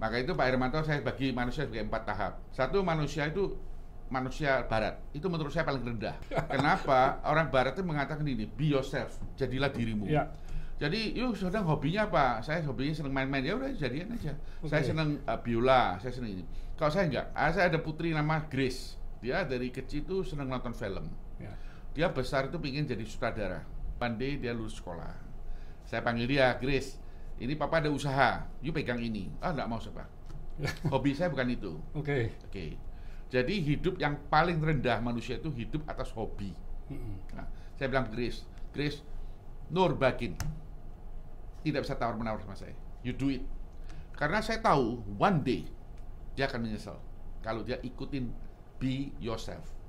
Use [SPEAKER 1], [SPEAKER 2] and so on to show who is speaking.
[SPEAKER 1] Maka itu Pak Hermanto saya bagi manusia sebagai empat tahap. Satu manusia itu manusia barat itu menurut saya paling rendah. Kenapa orang barat itu mengatakan ini be yourself, jadilah dirimu. Ya. Jadi, yuk sedang hobinya apa? Saya hobinya seneng main-main ya udah jadian aja. Okay. Saya seneng uh, biola, saya seneng ini. Kalau saya enggak, ah, saya ada putri nama Grace. Dia dari kecil itu seneng nonton film. Ya. Dia besar itu ingin jadi sutradara. Pandai dia lulus sekolah. Saya panggil dia Grace ini papa ada usaha, you pegang ini. Ah, nggak mau sebab. Hobi saya bukan itu. Oke. Okay. Oke. Okay. Jadi hidup yang paling rendah manusia itu hidup atas hobi. Nah, saya bilang Grace, Grace, Nur Bakin tidak bisa tawar menawar sama saya. You do it. Karena saya tahu one day dia akan menyesal kalau dia ikutin be yourself.